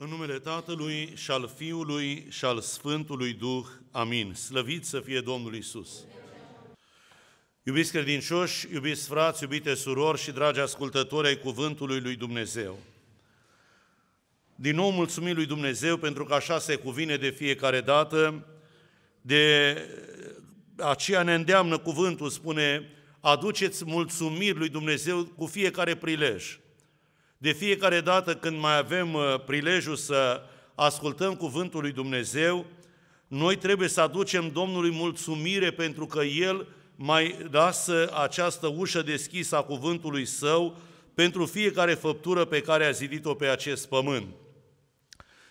În numele Tatălui și al Fiului și al Sfântului Duh. Amin. Slăvit să fie Domnul Isus. Iubiți credincioși, iubiți frați, iubite surori și dragi ascultători ai Cuvântului lui Dumnezeu. Din nou mulțumim lui Dumnezeu pentru că așa se cuvine de fiecare dată, de aceea ne îndeamnă cuvântul, spune, aduceți mulțumiri lui Dumnezeu cu fiecare prilej. De fiecare dată când mai avem uh, prilejul să ascultăm cuvântul lui Dumnezeu, noi trebuie să aducem Domnului mulțumire pentru că El mai lasă această ușă deschisă a cuvântului Său pentru fiecare făptură pe care a zidit-o pe acest pământ.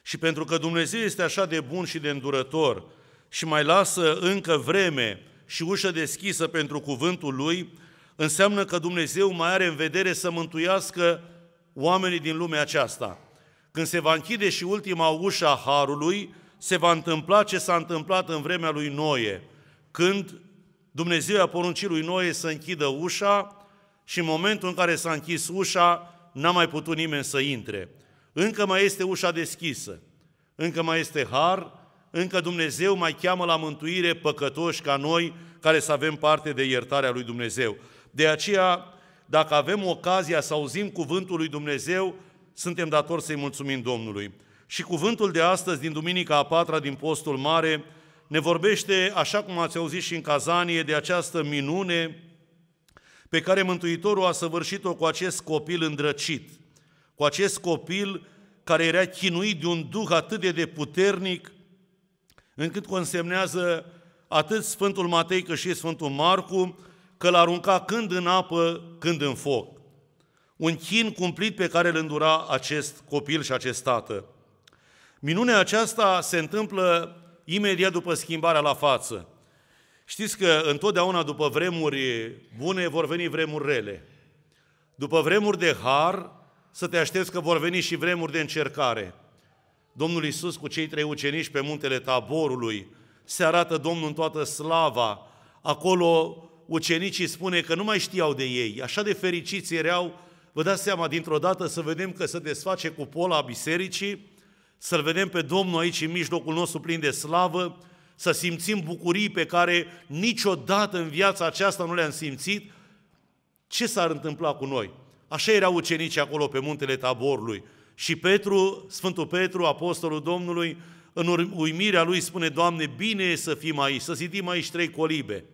Și pentru că Dumnezeu este așa de bun și de îndurător și mai lasă încă vreme și ușă deschisă pentru cuvântul Lui, înseamnă că Dumnezeu mai are în vedere să mântuiască oamenii din lumea aceasta. Când se va închide și ultima ușă a Harului, se va întâmpla ce s-a întâmplat în vremea lui Noe, când Dumnezeu a poruncit lui Noe să închidă ușa și în momentul în care s-a închis ușa, n-a mai putut nimeni să intre. Încă mai este ușa deschisă, încă mai este har, încă Dumnezeu mai cheamă la mântuire păcătoși ca noi, care să avem parte de iertarea lui Dumnezeu. De aceea, dacă avem ocazia să auzim cuvântul lui Dumnezeu, suntem datori să-i mulțumim Domnului. Și cuvântul de astăzi, din Duminica a patra din Postul Mare, ne vorbește, așa cum ați auzit și în Cazanie, de această minune pe care Mântuitorul a săvârșit-o cu acest copil îndrăcit, cu acest copil care era chinuit de un duh atât de, de puternic, încât consemnează atât Sfântul Matei cât și Sfântul Marcu, că l-arunca când în apă, când în foc. Un chin cumplit pe care îl îndura acest copil și acest tată. Minunea aceasta se întâmplă imediat după schimbarea la față. Știți că întotdeauna după vremuri bune vor veni vremuri rele. După vremuri de har, să te aștepți că vor veni și vremuri de încercare. Domnul Isus cu cei trei ucenici pe muntele Taborului se arată Domnul în toată slava. Acolo ucenicii spune că nu mai știau de ei, așa de fericiți erau, vă dați seama dintr-o dată să vedem că se desface cupola bisericii, să-L vedem pe Domnul aici în mijlocul nostru plin de slavă, să simțim bucurii pe care niciodată în viața aceasta nu le-am simțit, ce s-ar întâmpla cu noi? Așa erau ucenicii acolo pe muntele Taborului. Și Petru, Sfântul Petru, apostolul Domnului, în uimirea lui spune, Doamne, bine e să fim aici, să zidim aici trei colibe –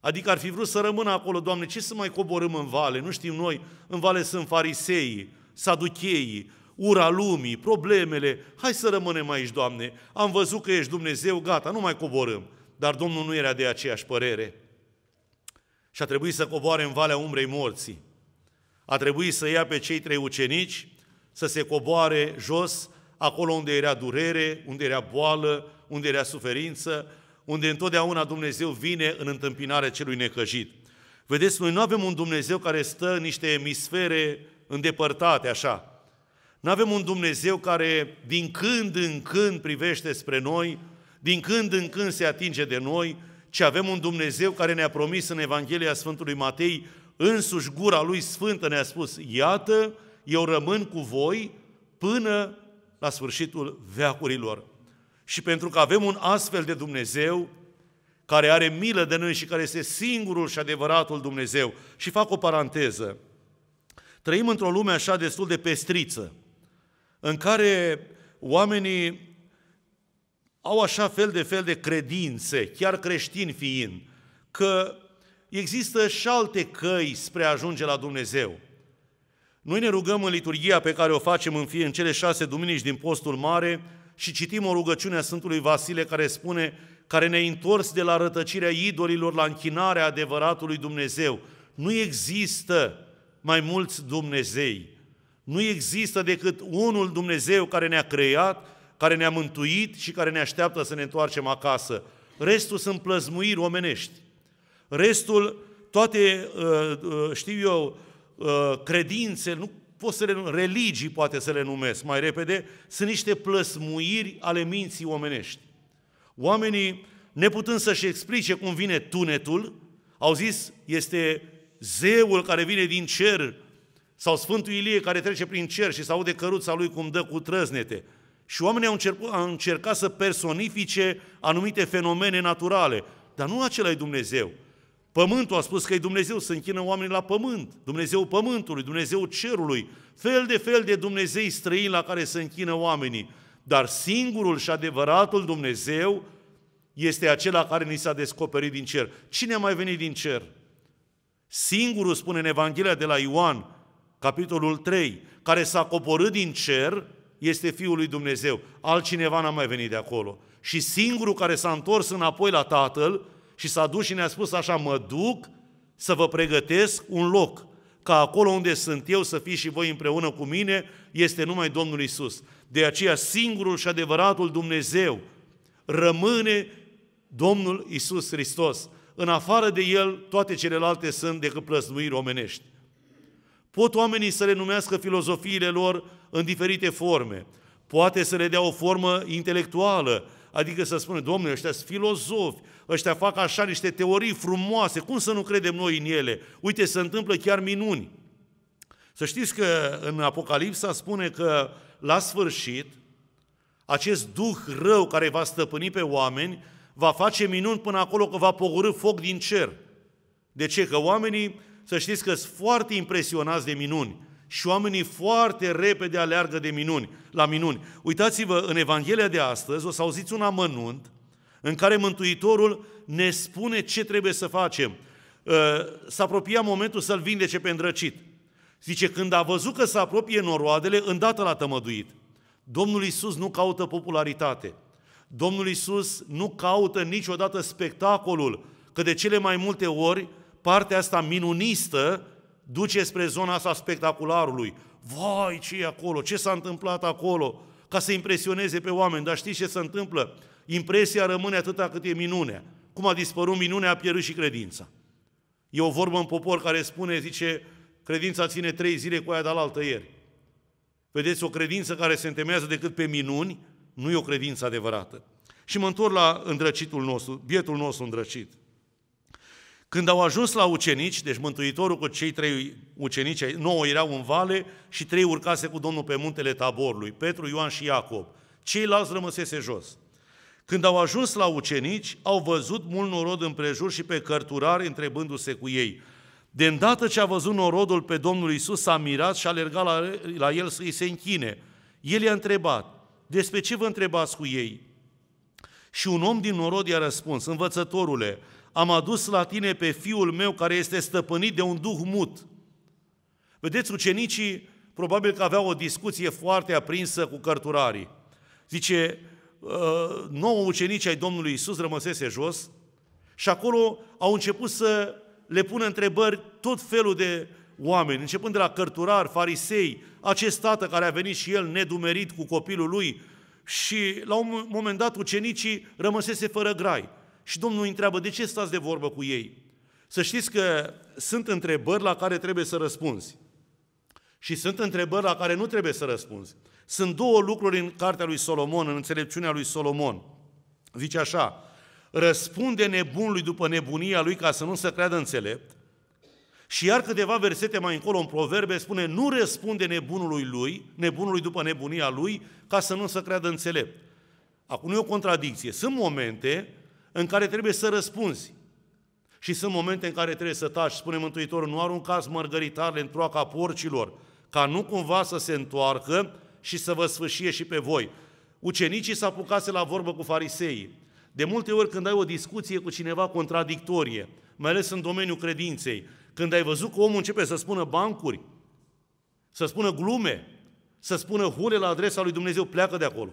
Adică ar fi vrut să rămână acolo, Doamne, ce să mai coborâm în vale? Nu știm noi, în vale sunt farisei, saducheii, ura lumii, problemele. Hai să rămânem aici, Doamne. Am văzut că ești Dumnezeu, gata, nu mai coborâm. Dar Domnul nu era de aceeași părere. Și a trebuit să coboare în valea umbrei morții. A trebuit să ia pe cei trei ucenici, să se coboare jos, acolo unde era durere, unde era boală, unde era suferință, unde întotdeauna Dumnezeu vine în întâmpinarea celui necăjit. Vedeți, noi nu avem un Dumnezeu care stă în niște emisfere îndepărtate, așa. Nu avem un Dumnezeu care din când în când privește spre noi, din când în când se atinge de noi, ci avem un Dumnezeu care ne-a promis în Evanghelia Sfântului Matei, însuși gura lui sfântă ne-a spus, iată, eu rămân cu voi până la sfârșitul veacurilor. Și pentru că avem un astfel de Dumnezeu, care are milă de noi și care este singurul și adevăratul Dumnezeu. Și fac o paranteză. Trăim într-o lume așa destul de pestriță, în care oamenii au așa fel de fel de credințe, chiar creștini fiind, că există și alte căi spre a ajunge la Dumnezeu. Noi ne rugăm în liturgia pe care o facem în, fie, în cele șase duminici din postul mare, și citim o rugăciune a Sfântului Vasile care spune care ne-ai întors de la rătăcirea idolilor la închinarea adevăratului Dumnezeu. Nu există mai mulți Dumnezei. Nu există decât unul Dumnezeu care ne-a creat, care ne-a mântuit și care ne așteaptă să ne întoarcem acasă. Restul sunt plăzmuiri omenești. Restul, toate, uh, uh, știu eu, uh, credințe, nu pot să le numesc, religii poate să le numesc mai repede, sunt niște plăsmuiri ale minții omenești. Oamenii, neputând să-și explice cum vine tunetul, au zis, este zeul care vine din cer, sau Sfântul Ilie care trece prin cer și se aude căruța lui cum dă cu trăznete. Și oamenii au, încercat, au încercat să personifice anumite fenomene naturale, dar nu acela e Dumnezeu. Pământul a spus că e Dumnezeu, să închină oamenii la pământ, Dumnezeu pământului, Dumnezeu cerului, fel de fel de Dumnezei străini la care să închină oamenii. Dar singurul și adevăratul Dumnezeu este acela care ni s-a descoperit din cer. Cine a mai venit din cer? Singurul, spune în Evanghelia de la Ioan, capitolul 3, care s-a coborât din cer, este Fiul lui Dumnezeu. Altcineva n-a mai venit de acolo. Și singurul care s-a întors înapoi la Tatăl și s-a dus și ne-a spus așa, mă duc să vă pregătesc un loc, ca acolo unde sunt eu să fiți și voi împreună cu mine, este numai Domnul Isus. De aceea singurul și adevăratul Dumnezeu rămâne Domnul Isus Hristos. În afară de El, toate celelalte sunt decât plăsnuiri omenești. Pot oamenii să le numească filozofiile lor în diferite forme. Poate să le dea o formă intelectuală, adică să spună, domnule, ăștia sunt filozofi, Ăștia fac așa niște teorii frumoase, cum să nu credem noi în ele? Uite, se întâmplă chiar minuni. Să știți că în Apocalipsa spune că la sfârșit acest duh rău care va stăpâni pe oameni va face minuni până acolo că va pogorâ foc din cer. De ce? Că oamenii, să știți că sunt foarte impresionați de minuni și oamenii foarte repede aleargă de minuni, la minuni. Uitați-vă, în Evanghelia de astăzi o să auziți un amănunt în care Mântuitorul ne spune ce trebuie să facem. Ă, s-a apropiat momentul să-l vindece pe îndrăcit. Zice, când a văzut că se apropie noroadele, îndată l-a tămăduit. Domnul Isus nu caută popularitate. Domnul Isus nu caută niciodată spectacolul, că de cele mai multe ori partea asta minunistă duce spre zona asta spectacularului. Vai, ce e acolo? Ce s-a întâmplat acolo? Ca să impresioneze pe oameni. Dar știți ce se întâmplă? impresia rămâne atâta cât e minunea. Cum a dispărut minunea, a pierdut și credința. E o vorbă în popor care spune, zice, credința ține trei zile cu aia de altă ieri. Vedeți, o credință care se întemeiază decât pe minuni, nu e o credință adevărată. Și mă întorc la îndrăcitul nostru, bietul nostru îndrăcit. Când au ajuns la ucenici, deci Mântuitorul cu cei trei ucenici, nouă erau în vale și trei urcase cu Domnul pe muntele taborului, Petru, Ioan și Iacob. Ceilalți rămăsese jos. Când au ajuns la ucenici, au văzut mult norod împrejur și pe cărturari întrebându-se cu ei. De îndată ce a văzut norodul pe Domnul Isus, s-a mirat și a alergat la, la el să-i se închine. El i-a întrebat, despre ce vă întrebați cu ei? Și un om din norod i-a răspuns, învățătorule, am adus la tine pe fiul meu care este stăpânit de un duh mut. Vedeți, ucenicii probabil că aveau o discuție foarte aprinsă cu cărturarii. Zice, Uh, nouă ucenici ai Domnului Isus rămăsese jos și acolo au început să le pună întrebări tot felul de oameni, începând de la cărturar, farisei, acest tată care a venit și el nedumerit cu copilul lui și la un moment dat ucenicii rămăsese fără grai. Și Domnul îi întreabă, de ce stați de vorbă cu ei? Să știți că sunt întrebări la care trebuie să răspunzi. Și sunt întrebări la care nu trebuie să răspunzi. Sunt două lucruri în cartea lui Solomon, în înțelepciunea lui Solomon. Zice așa, răspunde nebunului după nebunia lui ca să nu se creadă înțelept, și iar câteva versete mai încolo în proverbe spune, nu răspunde nebunului lui, nebunului după nebunia lui, ca să nu se creadă înțelept. Acum e o contradicție. Sunt momente în care trebuie să răspunzi. Și sunt momente în care trebuie să taci. Spune Mântuitorul, nu aruncați mărgăritarele în troaca porcilor, ca nu cumva să se întoarcă și să vă sfârșie și pe voi. Ucenicii s-au apucase la vorbă cu fariseii. De multe ori când ai o discuție cu cineva contradictorie, mai ales în domeniul credinței, când ai văzut că omul începe să spună bancuri, să spună glume, să spună hule la adresa lui Dumnezeu, pleacă de acolo.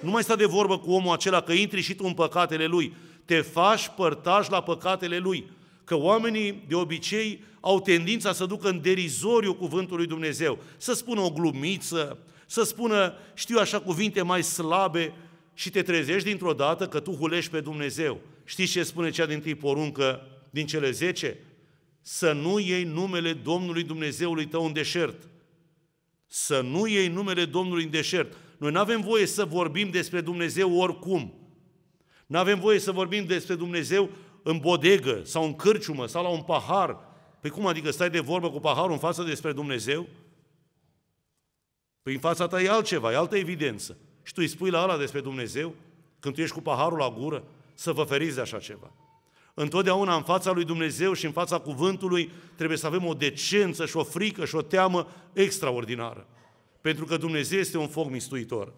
Nu mai sta de vorbă cu omul acela că intri și tu în păcatele lui. Te faci părtaș la păcatele lui. Că oamenii de obicei au tendința să ducă în derizoriu cuvântul lui Dumnezeu. Să spună o glumiță, să spună, știu așa, cuvinte mai slabe și te trezești dintr-o dată că tu hulești pe Dumnezeu. Știi ce spune cea din tâi poruncă din cele zece? Să nu iei numele Domnului Dumnezeului tău în deșert. Să nu iei numele Domnului în deșert. Noi nu avem voie să vorbim despre Dumnezeu oricum. Nu avem voie să vorbim despre Dumnezeu în bodegă sau în cârciumă sau la un pahar. Păi cum adică stai de vorbă cu paharul în față despre Dumnezeu? Păi în fața ta e altceva, e altă evidență. Și tu îi spui la ala despre Dumnezeu, când tu ești cu paharul la gură, să vă feriți de așa ceva. Întotdeauna în fața lui Dumnezeu și în fața cuvântului trebuie să avem o decență și o frică și o teamă extraordinară. Pentru că Dumnezeu este un foc mistuitor.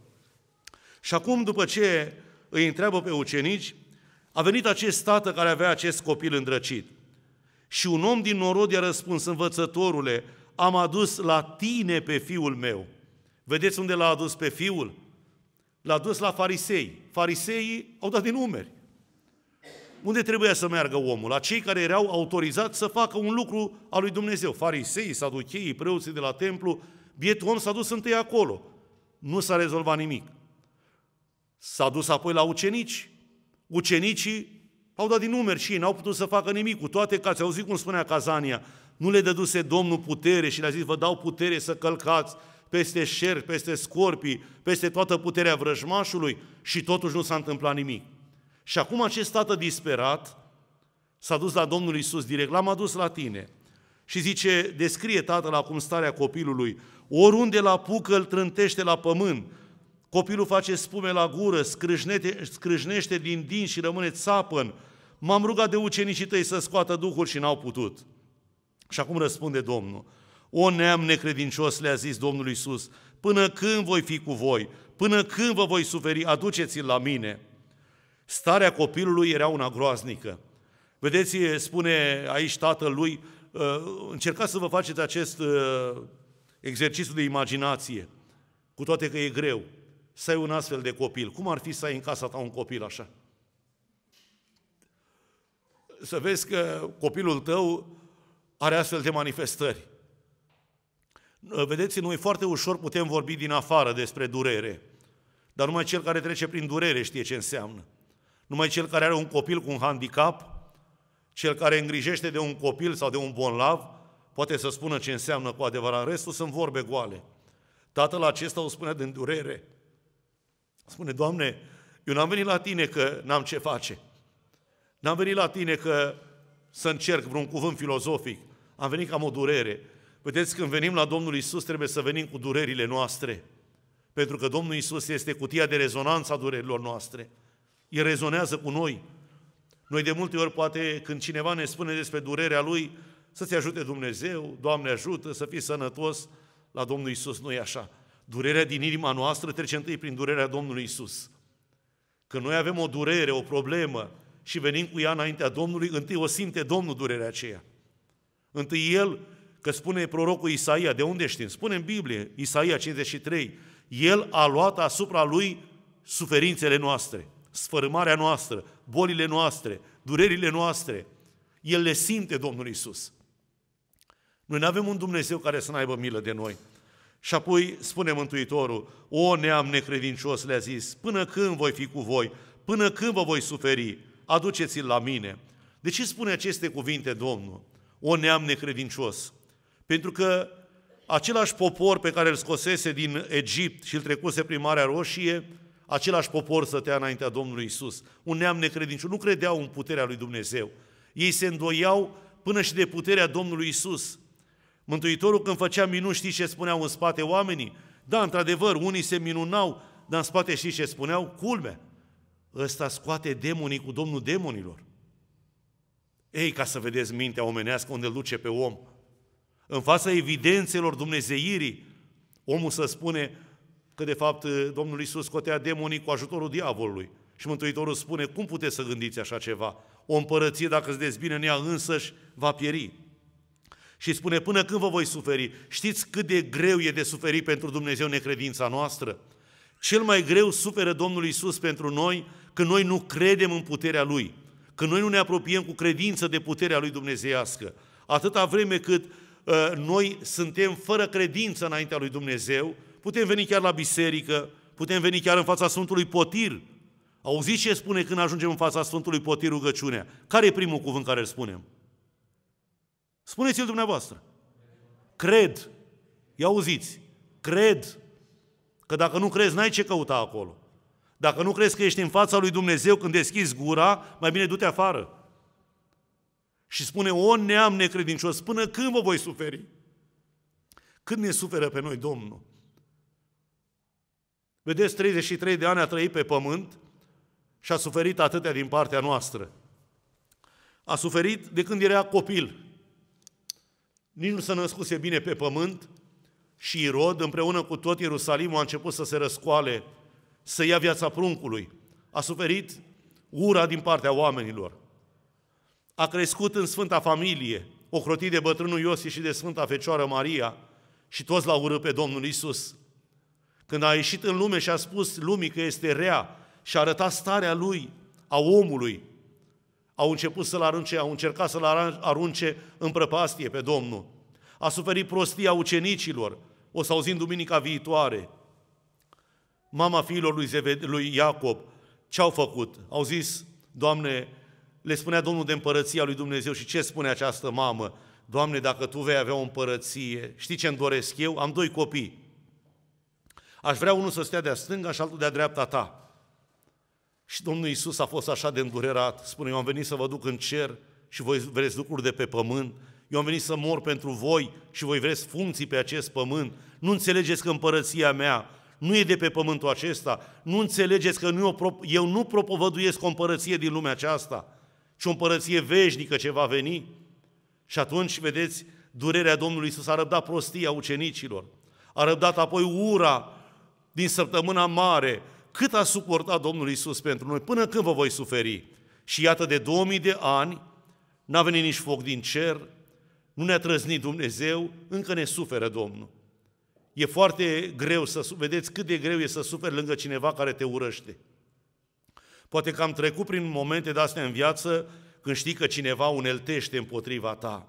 Și acum, după ce îi întreabă pe ucenici, a venit acest tată care avea acest copil îndrăcit. Și un om din norod i-a răspuns, învățătorule, am adus la tine pe fiul meu. Vedeți unde l-a adus pe fiul? L-a dus la farisei. Fariseii au dat din umeri. Unde trebuia să meargă omul? La cei care erau autorizați să facă un lucru al lui Dumnezeu. Fariseii, saducheii, preoții de la templu, bietul om s-a dus întâi acolo. Nu s-a rezolvat nimic. S-a dus apoi la ucenici. Ucenicii au dat din numeri și ei n-au putut să facă nimic, cu toate că ați auzit cum spunea Cazania, nu le dăduse Domnul putere și le-a zis, vă dau putere să călcați peste șer, peste scorpii, peste toată puterea vrăjmașului și totuși nu s-a întâmplat nimic. Și acum acest tată disperat s-a dus la Domnul Isus direct, l-am adus la tine. Și zice, descrie tatăl acum starea copilului, oriunde la apucă îl trântește la pământ, copilul face spume la gură, scrâșnește din din și rămâne țapăn, m-am rugat de ucenicii tăi să scoată Duhul și n-au putut. Și acum răspunde Domnul, o neam necredincios, le-a zis Domnul Iisus, până când voi fi cu voi? Până când vă voi suferi? Aduceți-l la mine. Starea copilului era una groaznică. Vedeți, spune aici tatălui, ă, încercați să vă faceți acest ă, exercițiu de imaginație, cu toate că e greu, să ai un astfel de copil. Cum ar fi să ai în casa ta un copil așa? Să vezi că copilul tău are astfel de manifestări. Ă, vedeți, noi foarte ușor putem vorbi din afară despre durere, dar numai cel care trece prin durere știe ce înseamnă. Numai cel care are un copil cu un handicap, cel care îngrijește de un copil sau de un bonlav, poate să spună ce înseamnă cu adevărat. Restul sunt vorbe goale. Tatăl acesta o spune din durere. Spune, Doamne, eu n-am venit la Tine că n-am ce face. N-am venit la Tine că să încerc vreun cuvânt filozofic. Am venit că am o durere. Vedeți, când venim la Domnul Isus, trebuie să venim cu durerile noastre. Pentru că Domnul Isus este cutia de rezonanță a durerilor noastre. El rezonează cu noi. Noi de multe ori, poate, când cineva ne spune despre durerea lui, să-ți ajute Dumnezeu, Doamne ajută, să fii sănătos, la Domnul Isus nu e așa. Durerea din inima noastră trece întâi prin durerea Domnului Isus. Când noi avem o durere, o problemă și venim cu ea înaintea Domnului, întâi o simte Domnul durerea aceea. Întâi El Că spune prorocul Isaia, de unde știm? Spune în Biblie, Isaia 53, El a luat asupra Lui suferințele noastre, sfărâmarea noastră, bolile noastre, durerile noastre. El le simte Domnul Isus. Noi nu avem un Dumnezeu care să n-aibă milă de noi. Și apoi spune Mântuitorul, o neam necredincios le-a zis, până când voi fi cu voi, până când vă voi suferi, aduceți-l la mine. De ce spune aceste cuvinte Domnul? O neam necredincios. Pentru că același popor pe care îl scosese din Egipt și îl trecuse prin Marea Roșie, același popor stătea înaintea Domnului Isus. Un neam necredincios. Nu credeau în puterea lui Dumnezeu. Ei se îndoiau până și de puterea Domnului Isus. Mântuitorul când făcea minuni, știți ce spuneau în spate oamenii? Da, într-adevăr, unii se minunau, dar în spate știți ce spuneau? Culme. Ăsta scoate demonii cu Domnul demonilor. Ei, ca să vedeți mintea omenească unde duce pe om, în fața evidențelor dumnezeirii, omul să spune că de fapt Domnul Isus scotea demonii cu ajutorul diavolului. Și Mântuitorul spune, cum puteți să gândiți așa ceva? O împărăție, dacă îți dezbine în ea însăși, va pieri. Și spune, până când vă voi suferi? Știți cât de greu e de suferit pentru Dumnezeu necredința noastră? Cel mai greu suferă Domnul Isus pentru noi când noi nu credem în puterea Lui, când noi nu ne apropiem cu credință de puterea Lui dumnezeiască. Atâta vreme cât Ă, noi suntem fără credință înaintea lui Dumnezeu, putem veni chiar la biserică, putem veni chiar în fața Sfântului Potir. Auziți ce spune când ajungem în fața Sfântului Potir rugăciunea? Care e primul cuvânt care îl spunem? Spuneți-l dumneavoastră. Cred. Ia auziți. Cred. Că dacă nu crezi, n-ai ce căuta acolo. Dacă nu crezi că ești în fața lui Dumnezeu când deschizi gura, mai bine du-te afară. Și spune, o neam necredincios, până când vă voi suferi? Cât ne suferă pe noi Domnul? Vedeți, 33 de ani a trăit pe pământ și a suferit atâtea din partea noastră. A suferit de când era copil. Nici nu s-a născuse bine pe pământ și Irod, împreună cu tot Ierusalimul, a început să se răscoale, să ia viața pruncului. A suferit ura din partea oamenilor a crescut în Sfânta Familie, ocrotit de bătrânul Iosif și de Sfânta Fecioară Maria și toți l-au urât pe Domnul Isus. Când a ieșit în lume și a spus lumii că este rea și a arătat starea lui, a omului, au început să-l arunce, au încercat să-l arunce în prăpastie pe Domnul. A suferit prostia ucenicilor, o să auzim duminica viitoare. Mama fiilor lui, Zeved, lui Iacob, ce-au făcut? Au zis, Doamne, le spunea Domnul de împărăția lui Dumnezeu și ce spune această mamă? Doamne, dacă Tu vei avea o împărăție, știi ce îmi doresc eu? Am doi copii. Aș vrea unul să stea de-a stânga și altul de-a dreapta Ta. Și Domnul Isus a fost așa de îndurerat. Spune, eu am venit să vă duc în cer și voi vreți lucruri de pe pământ. Eu am venit să mor pentru voi și voi vreți funcții pe acest pământ. Nu înțelegeți că împărăția mea nu e de pe pământul acesta. Nu înțelegeți că nu eu, eu nu propovăduiesc o împărăție din lumea aceasta și o împărăție veșnică ce va veni. Și atunci, vedeți, durerea Domnului Isus a răbdat prostia ucenicilor, a răbdat apoi ura din săptămâna mare, cât a suportat Domnul Isus pentru noi, până când vă voi suferi. Și iată, de 2000 de ani, n-a venit nici foc din cer, nu ne-a trăznit Dumnezeu, încă ne suferă Domnul. E foarte greu să vedeți cât de greu e să suferi lângă cineva care te urăște. Poate că am trecut prin momente de astea în viață când știi că cineva uneltește împotriva ta,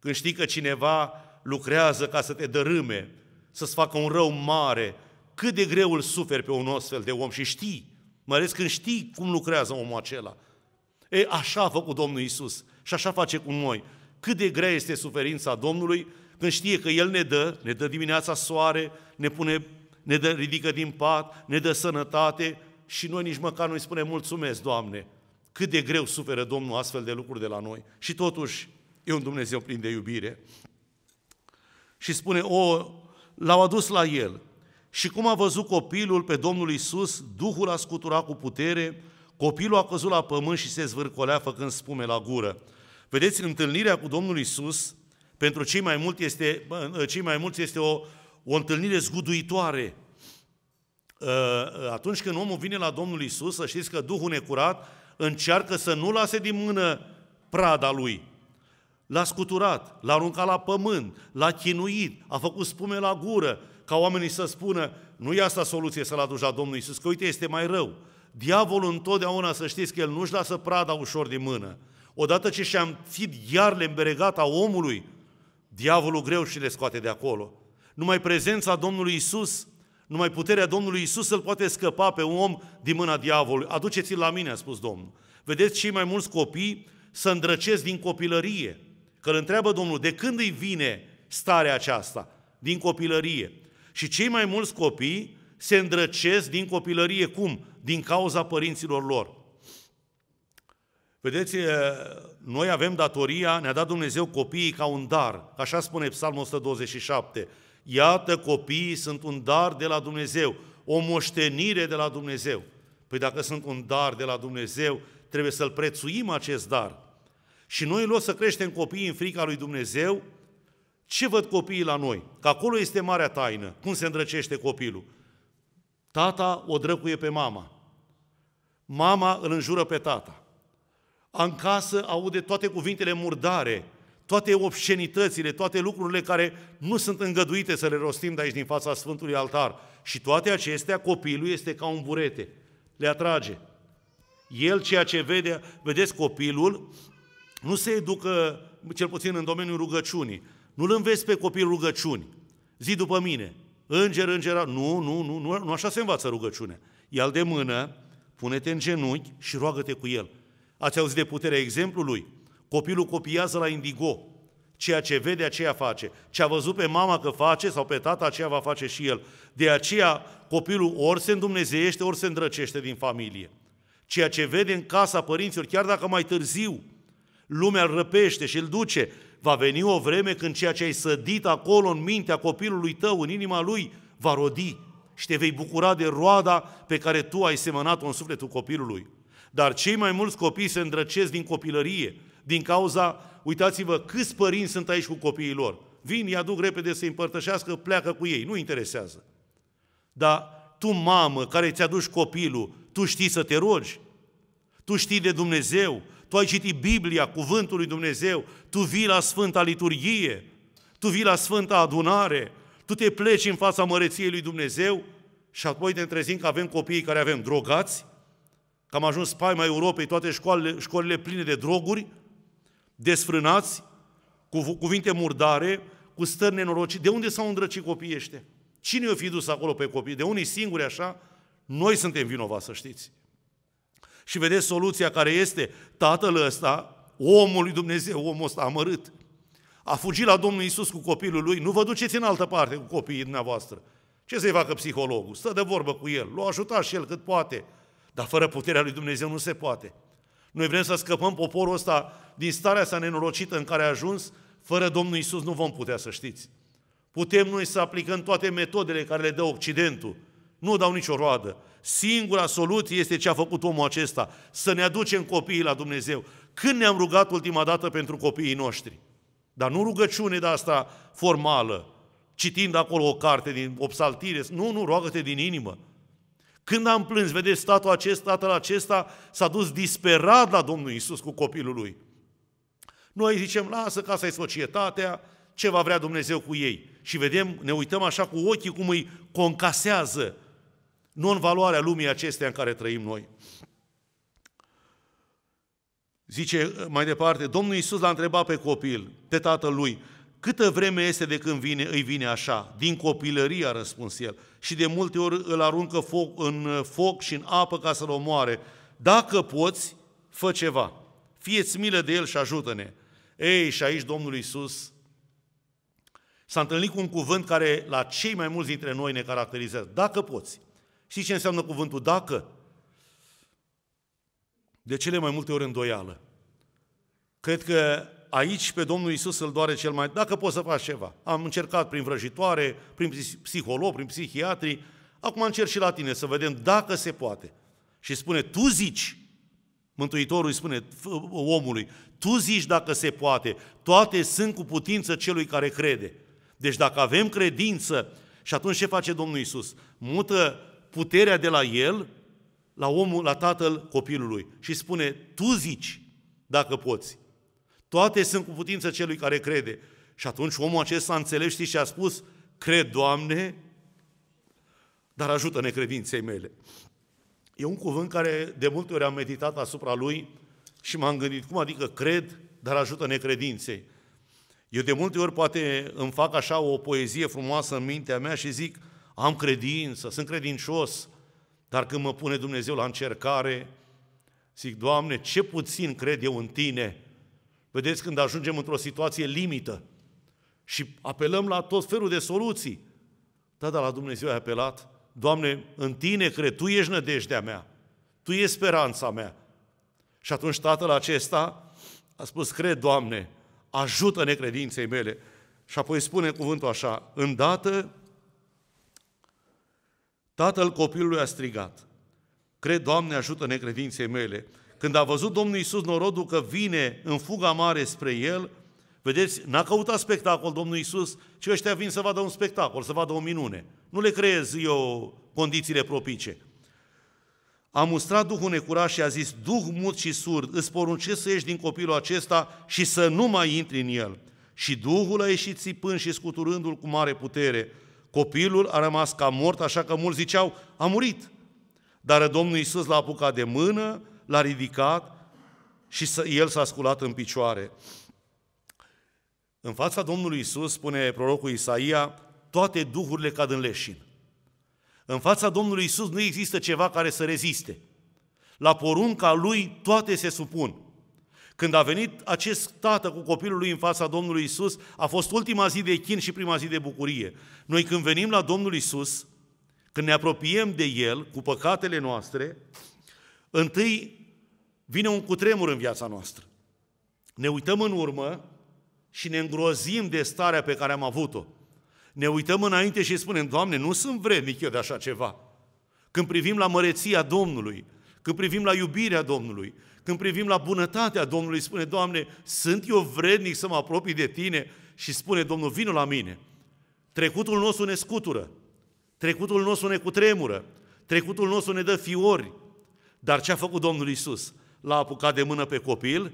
când știi că cineva lucrează ca să te dărâme, să-ți facă un rău mare, cât de greu îl suferi pe un astfel de om și știi, mai ales când știi cum lucrează omul acela. E, așa a făcut Domnul Isus și așa face cu noi. Cât de grea este suferința Domnului când știe că El ne dă, ne dă dimineața soare, ne pune ne dă, ridică din pat, ne dă sănătate, și noi nici măcar nu-i spunem mulțumesc, Doamne, cât de greu suferă Domnul astfel de lucruri de la noi. Și totuși, e un Dumnezeu plin de iubire. Și spune, o, l-au adus la el. Și cum a văzut copilul pe Domnul Isus, Duhul a scuturat cu putere, copilul a căzut la pământ și se zvârcolea făcând spume la gură. Vedeți, întâlnirea cu Domnul Isus pentru cei mai mulți este, cei mai mulți este o, o întâlnire zguduitoare, Ă, ă, atunci când omul vine la Domnul Isus, să știți că Duhul necurat încearcă să nu lase din mână prada lui. L-a scuturat, l-a aruncat la pământ, l-a chinuit, a făcut spume la gură, ca oamenii să spună, nu e asta soluție să-l aduci la Domnul Isus, că uite, este mai rău. Diavolul întotdeauna, să știți că el nu-și lasă prada ușor din mână. Odată ce și-a înțit iarle în beregata omului, diavolul greu și le scoate de acolo. Numai prezența Domnului Isus numai puterea Domnului Isus îl poate scăpa pe un om din mâna diavolului. Aduceți-l la mine, a spus Domnul. Vedeți, cei mai mulți copii să îndrăcesc din copilărie. Că îl întreabă Domnul, de când îi vine starea aceasta? Din copilărie. Și cei mai mulți copii se îndrăcesc din copilărie. Cum? Din cauza părinților lor. Vedeți, noi avem datoria, ne-a dat Dumnezeu copiii ca un dar. Așa spune Psalmul 127. Iată, copiii sunt un dar de la Dumnezeu, o moștenire de la Dumnezeu. Păi dacă sunt un dar de la Dumnezeu, trebuie să-l prețuim acest dar. Și noi, în loc să creștem copiii în frica lui Dumnezeu, ce văd copiii la noi? Că acolo este marea taină. Cum se îndrăcește copilul? Tata o drăcuie pe mama. Mama îl înjură pe tata. În casă aude toate cuvintele murdare toate obscenitățile, toate lucrurile care nu sunt îngăduite să le rostim de aici din fața Sfântului Altar. Și toate acestea copilul este ca un burete, le atrage. El ceea ce vede, vedeți copilul, nu se educă, cel puțin în domeniul rugăciunii, nu-l înveți pe copil rugăciuni, zi după mine, înger, îngera, nu, nu, nu, nu, nu așa se învață rugăciunea. ia de mână, pune-te în genunchi și roagă-te cu el. Ați auzit de puterea exemplului? Copilul copiază la indigo. Ceea ce vede, aceea face. Ce a văzut pe mama că face sau pe tata, aceea va face și el. De aceea copilul ori se îndumnezeiește, ori se îndrăcește din familie. Ceea ce vede în casa părinților, chiar dacă mai târziu lumea îl răpește și îl duce, va veni o vreme când ceea ce ai sădit acolo în mintea copilului tău, în inima lui, va rodi și te vei bucura de roada pe care tu ai semănat-o în sufletul copilului. Dar cei mai mulți copii se îndrăcesc din copilărie – din cauza, uitați-vă câți părinți sunt aici cu copiii lor. Vin, îi aduc repede să-i împărtășească, pleacă cu ei, nu interesează. Dar tu, mamă, care ți-aduci copilul, tu știi să te rogi? Tu știi de Dumnezeu? Tu ai citit Biblia, cuvântul lui Dumnezeu? Tu vii la Sfânta Liturghie? Tu vii la Sfânta Adunare? Tu te pleci în fața măreției lui Dumnezeu? Și apoi te întrezim că avem copiii care avem drogați? Că am ajuns spaima Europei, toate școlile, școlile pline de droguri? desfrânați, cu cuvinte murdare, cu stări nenorocite. De unde s-au îndrăcit copiii ăștia? Cine i-a fi dus acolo pe copii? De unii singuri așa? Noi suntem vinovați, să știți. Și vedeți soluția care este tatăl ăsta, omul lui Dumnezeu, omul ăsta amărât, a fugit la Domnul Isus cu copilul lui, nu vă duceți în altă parte cu copiii dumneavoastră. Ce să-i facă psihologul? Stă de vorbă cu el, l-a ajutat și el cât poate, dar fără puterea lui Dumnezeu nu se poate. Noi vrem să scăpăm poporul ăsta din starea sa nenorocită în care a ajuns, fără Domnul Isus nu vom putea să știți. Putem noi să aplicăm toate metodele care le dă Occidentul. Nu dau nicio roadă. Singura soluție este ce a făcut omul acesta, să ne aducem copiii la Dumnezeu. Când ne-am rugat ultima dată pentru copiii noștri? Dar nu rugăciune de asta formală, citind acolo o carte din obsaltire. Nu, nu, roagă-te din inimă. Când am plâns, vedeți, statul acesta, tatăl acesta s-a dus disperat la Domnul Isus cu copilul lui. Noi zicem, lasă că asta e societatea, ce va vrea Dumnezeu cu ei. Și vedem, ne uităm așa cu ochii cum îi concasează non-valoarea lumii acesteia în care trăim noi. Zice mai departe, Domnul Isus l-a întrebat pe copil, pe tatăl lui, Câtă vreme este de când vine, îi vine așa? Din copilărie, a răspuns el. Și de multe ori îl aruncă foc, în foc și în apă ca să-l omoare. Dacă poți, fă ceva. Fieți milă de el și ajută-ne. Ei, și aici Domnul Iisus s-a întâlnit cu un cuvânt care la cei mai mulți dintre noi ne caracterizează. Dacă poți. Știi ce înseamnă cuvântul dacă? De cele mai multe ori îndoială. Cred că aici pe Domnul Isus îl doare cel mai... Dacă poți să faci ceva. Am încercat prin vrăjitoare, prin psiholog, prin psihiatri. Acum încerc și la tine să vedem dacă se poate. Și spune, tu zici, Mântuitorul îi spune omului, tu zici dacă se poate, toate sunt cu putință celui care crede. Deci dacă avem credință, și atunci ce face Domnul Isus? Mută puterea de la el la omul, la tatăl copilului și spune, tu zici dacă poți. Toate sunt cu putință celui care crede. Și atunci omul acesta înțelește și a spus, cred, Doamne, dar ajută-ne credinței mele. E un cuvânt care de multe ori am meditat asupra lui și m-am gândit, cum adică cred, dar ajută-ne credinței. Eu de multe ori poate îmi fac așa o poezie frumoasă în mintea mea și zic, am credință, sunt credincios, dar când mă pune Dumnezeu la încercare, zic, Doamne, ce puțin cred eu în Tine, Vedeți când ajungem într-o situație limită și apelăm la tot felul de soluții. Da, dar la Dumnezeu ai apelat. Doamne, în Tine cred, Tu ești nădejdea mea, Tu ești speranța mea. Și atunci tatăl acesta a spus, cred, Doamne, ajută necredinței mele. Și apoi spune cuvântul așa, îndată tatăl copilului a strigat, cred, Doamne, ajută necredinței mele. Când a văzut Domnul Iisus norodul că vine în fuga mare spre el, vedeți, n-a căutat spectacol Domnul Iisus, ci ăștia vin să vadă un spectacol, să vadă o minune. Nu le creez eu condițiile propice. A mustrat Duhul necurat și a zis, Duh mut și surd, îți poruncesc să ieși din copilul acesta și să nu mai intri în el. Și Duhul a ieșit țipând și scuturându-l cu mare putere. Copilul a rămas ca mort, așa că mulți ziceau, a murit. Dar Domnul Iisus l-a apucat de mână, l-a ridicat și el s-a sculat în picioare. În fața Domnului Isus, spune prorocul Isaia, toate duhurile cad în leșin. În fața Domnului Isus nu există ceva care să reziste. La porunca lui toate se supun. Când a venit acest tată cu copilul lui în fața Domnului Isus, a fost ultima zi de chin și prima zi de bucurie. Noi când venim la Domnul Isus, când ne apropiem de El cu păcatele noastre, întâi vine un cutremur în viața noastră. Ne uităm în urmă și ne îngrozim de starea pe care am avut-o. Ne uităm înainte și spunem, Doamne, nu sunt vrednic eu de așa ceva. Când privim la măreția Domnului, când privim la iubirea Domnului, când privim la bunătatea Domnului, spune, Doamne, sunt eu vrednic să mă apropii de Tine? Și spune, Domnul, vină la mine. Trecutul nostru ne scutură, trecutul nostru ne cutremură, trecutul nostru ne dă fiori. Dar ce a făcut Domnul Isus? l-a apucat de mână pe copil,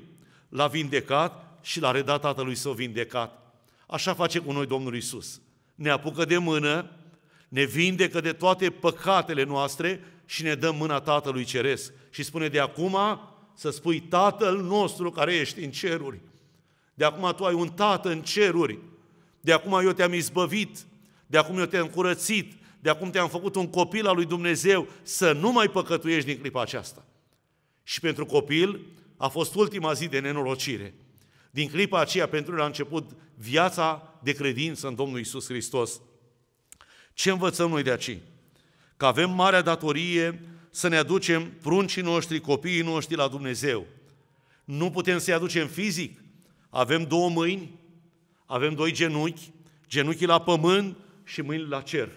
l-a vindecat și l-a redat tatălui său vindecat. Așa face cu noi Domnul Isus. Ne apucă de mână, ne vindecă de toate păcatele noastre și ne dăm mâna Tatălui Ceresc. Și spune de acum să spui Tatăl nostru care ești în ceruri. De acum tu ai un Tată în ceruri. De acum eu te-am izbăvit. De acum eu te-am curățit. De acum te-am făcut un copil al lui Dumnezeu să nu mai păcătuiești din clipa aceasta și pentru copil a fost ultima zi de nenorocire. Din clipa aceea, pentru el a început viața de credință în Domnul Isus Hristos. Ce învățăm noi de aici? Că avem marea datorie să ne aducem pruncii noștri, copiii noștri la Dumnezeu. Nu putem să-i aducem fizic. Avem două mâini, avem doi genunchi, genunchii la pământ și mâinile la cer.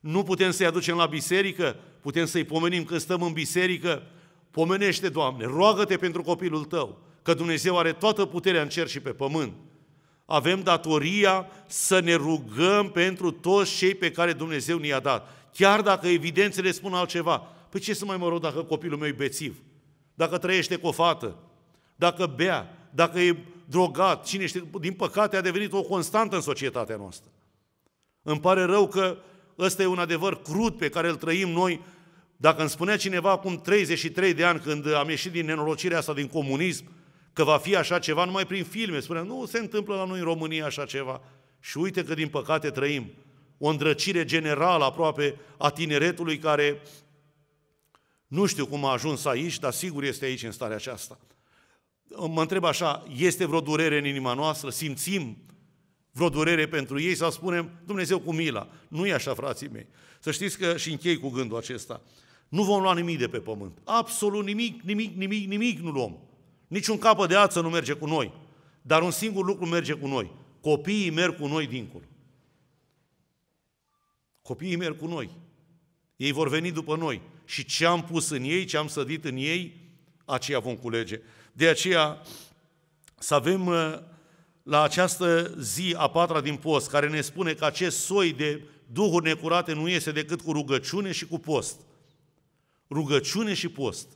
Nu putem să-i aducem la biserică, putem să-i pomenim că stăm în biserică, Pomenește, Doamne, roagă-te pentru copilul tău, că Dumnezeu are toată puterea în cer și pe pământ. Avem datoria să ne rugăm pentru toți cei pe care Dumnezeu ne-a dat. Chiar dacă evidențele spun altceva. Păi ce să mai mă rog dacă copilul meu e bețiv? Dacă trăiește cu o fată? Dacă bea? Dacă e drogat? Cine știe? Din păcate a devenit o constantă în societatea noastră. Îmi pare rău că ăsta e un adevăr crud pe care îl trăim noi dacă îmi spunea cineva acum 33 de ani când am ieșit din nenorocirea asta din comunism, că va fi așa ceva numai prin filme, spunea, nu se întâmplă la noi în România așa ceva. Și uite că din păcate trăim o îndrăcire generală aproape a tineretului care nu știu cum a ajuns aici, dar sigur este aici în starea aceasta. Mă întreb așa, este vreo durere în inima noastră? Simțim vreo durere pentru ei? Sau spunem, Dumnezeu cu mila? Nu e așa, frații mei. Să știți că și închei cu gândul acesta. Nu vom lua nimic de pe pământ. Absolut nimic, nimic, nimic, nimic nu luăm. Niciun capă de ață nu merge cu noi. Dar un singur lucru merge cu noi. Copiii merg cu noi dincolo. Copiii merg cu noi. Ei vor veni după noi. Și ce am pus în ei, ce am sădit în ei, aceea vom culege. De aceea, să avem uh, la această zi a patra din post, care ne spune că acest soi de duhuri necurate nu iese decât cu rugăciune și cu post. Rugăciune și post.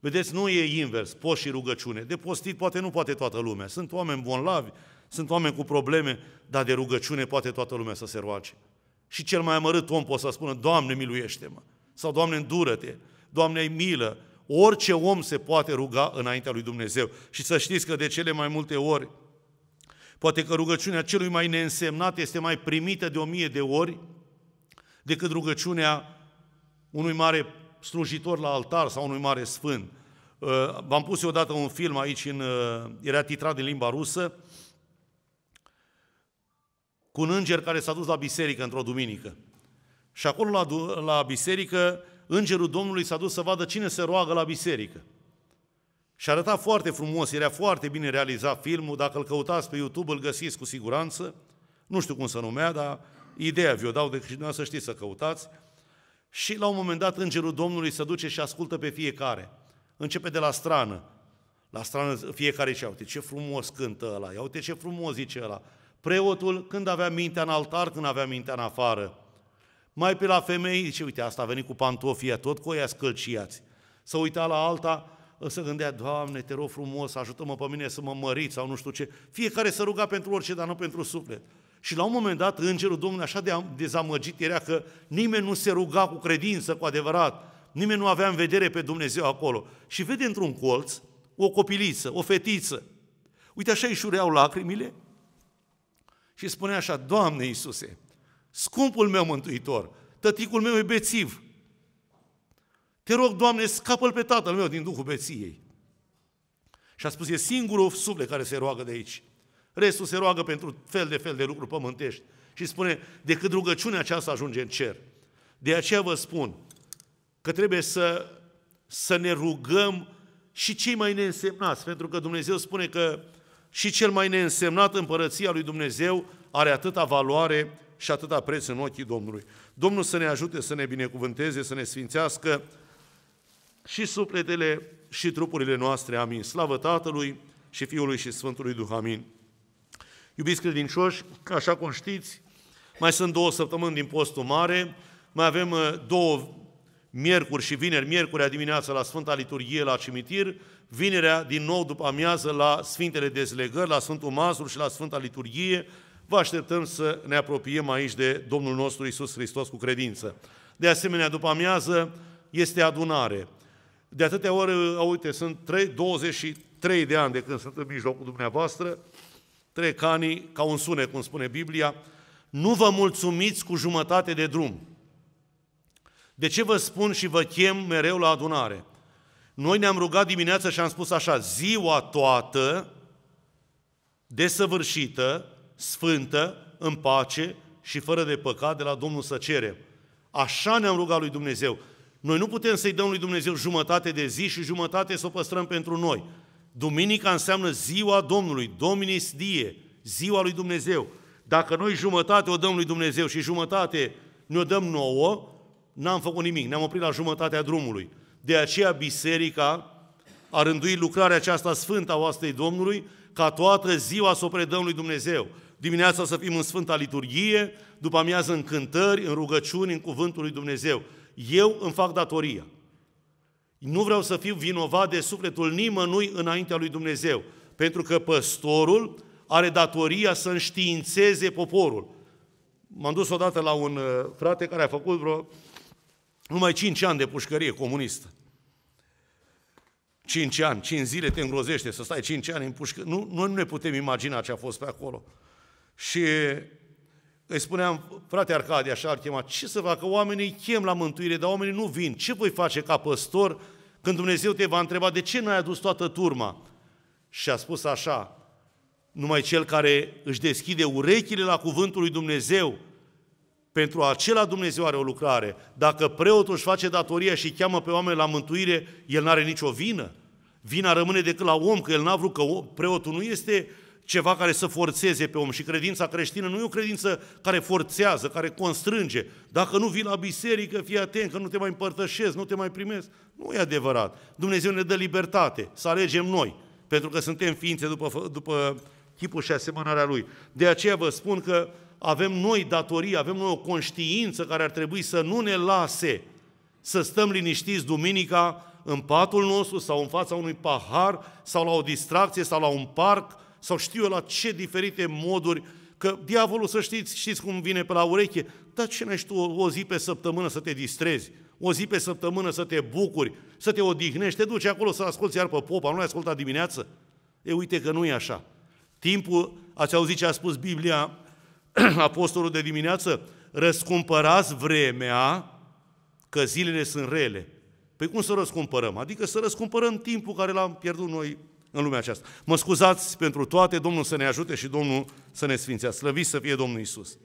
Vedeți, nu e invers, post și rugăciune. De postit poate nu poate toată lumea. Sunt oameni bonlavi, sunt oameni cu probleme, dar de rugăciune poate toată lumea să se roage. Și cel mai amărât om poate să spună, Doamne, miluiește-mă! Sau, Doamne, îndură-te! Doamne, ai milă! Orice om se poate ruga înaintea lui Dumnezeu. Și să știți că de cele mai multe ori, poate că rugăciunea celui mai neînsemnat este mai primită de o mie de ori decât rugăciunea unui mare slujitor la altar sau unui mare sfânt. Uh, v-am pus eu odată un film aici, în, uh, era titrat din limba rusă, cu un înger care s-a dus la biserică într-o duminică. Și acolo la, la biserică, îngerul Domnului s-a dus să vadă cine se roagă la biserică. Și arăta foarte frumos, era foarte bine realizat filmul, dacă îl căutați pe YouTube îl găsiți cu siguranță, nu știu cum se numea, dar ideea vi-o dau, de nu să știți să căutați. Și la un moment dat îngerul Domnului se duce și ascultă pe fiecare. Începe de la strană. La strană fiecare zice, uite ce frumos cântă ăla, ia uite ce frumos zice ăla. Preotul când avea mintea în altar, când avea mintea în afară. Mai pe la femei, zice, uite, asta a venit cu pantofia, tot cu ea scălciați. Să uita la alta, să gândea, Doamne, te rog frumos, ajută-mă pe mine să mă măriți sau nu știu ce. Fiecare să ruga pentru orice, dar nu pentru suflet. Și la un moment dat, îngerul Domnului așa de dezamăgit era că nimeni nu se ruga cu credință, cu adevărat, nimeni nu avea în vedere pe Dumnezeu acolo. Și vede într-un colț o copiliță, o fetiță. Uite așa îi șureau lacrimile și spune așa, Doamne Iisuse, scumpul meu mântuitor, tăticul meu e bețiv. Te rog, Doamne, scapă-l pe tatăl meu din duhul beției. Și a spus, e singurul suflet care se roagă de aici. Restul se roagă pentru fel de fel de lucruri pământești. Și spune, decât rugăciunea aceasta ajunge în cer. De aceea vă spun că trebuie să, să ne rugăm și cei mai neînsemnați, pentru că Dumnezeu spune că și cel mai neînsemnat împărăția lui Dumnezeu are atâta valoare și atâta preț în ochii Domnului. Domnul să ne ajute să ne binecuvânteze, să ne sfințească și sufletele și trupurile noastre. Amin. Slavă Tatălui și Fiului și Sfântului Duh. Amin. Iubiți credincioși, așa cum știți, mai sunt două săptămâni din postul mare, mai avem uh, două miercuri și vineri, miercurea dimineața la Sfânta Liturghie la cimitir, vinerea din nou după amiază la Sfintele Dezlegări, la Sfântul Mazur și la Sfânta Liturghie, vă așteptăm să ne apropiem aici de Domnul nostru Isus Hristos cu credință. De asemenea, după amiază este adunare. De atâtea ori, uh, uite, sunt 23 de ani de când sunt în mijlocul dumneavoastră, trec anii ca un sunet, cum spune Biblia, nu vă mulțumiți cu jumătate de drum. De ce vă spun și vă chem mereu la adunare? Noi ne-am rugat dimineața și am spus așa, ziua toată, desăvârșită, sfântă, în pace și fără de păcat de la Domnul să cerem. Așa ne-am rugat lui Dumnezeu. Noi nu putem să-i dăm lui Dumnezeu jumătate de zi și jumătate să o păstrăm pentru noi. Duminica înseamnă ziua Domnului, Dominis Die, ziua lui Dumnezeu. Dacă noi jumătate o dăm lui Dumnezeu și jumătate ne-o dăm nouă, n-am făcut nimic, ne-am oprit la jumătatea drumului. De aceea biserica a rânduit lucrarea aceasta sfântă a oastei Domnului, ca toată ziua să o predăm lui Dumnezeu. Dimineața să fim în Sfânta Liturghie, după amiază în cântări, în rugăciuni, în Cuvântul lui Dumnezeu. Eu îmi fac datoria. Nu vreau să fiu vinovat de sufletul nimănui înaintea lui Dumnezeu, pentru că păstorul are datoria să înștiințeze poporul. M-am dus odată la un uh, frate care a făcut vreo numai 5 ani de pușcărie comunistă. 5 ani, 5 zile te îngrozește să stai 5 ani în pușcă. Nu, noi nu ne putem imagina ce a fost pe acolo. Și îi spuneam, frate Arcadie, așa ar chema, ce să facă? Oamenii chem la mântuire, dar oamenii nu vin. Ce voi face ca păstor când Dumnezeu te va întreba de ce n-ai adus toată turma? Și a spus așa, numai cel care își deschide urechile la cuvântul lui Dumnezeu, pentru acela Dumnezeu are o lucrare. Dacă preotul își face datoria și cheamă pe oameni la mântuire, el nu are nicio vină. Vina rămâne decât la om, că el n-a vrut, că preotul nu este uh, ceva care să forțeze pe om. Și credința creștină nu e o credință care forțează, care constrânge. Dacă nu vii la biserică, fii atent că nu te mai împărtășesc, nu te mai primesc. Nu e adevărat. Dumnezeu ne dă libertate să alegem noi, pentru că suntem ființe după, după chipul și asemănarea Lui. De aceea vă spun că avem noi datorii, avem noi o conștiință care ar trebui să nu ne lase să stăm liniștiți duminica în patul nostru sau în fața unui pahar sau la o distracție sau la un parc sau știu eu la ce diferite moduri, că diavolul, să știți, știți cum vine pe la ureche, dar ce ești tu o zi pe săptămână să te distrezi, o zi pe săptămână să te bucuri, să te odihnești, te duci acolo să asculți iar pe popa, nu ai ascultat dimineață? E, uite că nu e așa. Timpul, ați auzit ce a spus Biblia, apostolul de dimineață? Răscumpărați vremea, că zilele sunt rele. Păi cum să răscumpărăm? Adică să răscumpărăm timpul care l-am pierdut noi în lumea aceasta. Mă scuzați pentru toate, Domnul să ne ajute și Domnul să ne sfințească. Slăviți să fie Domnul Isus.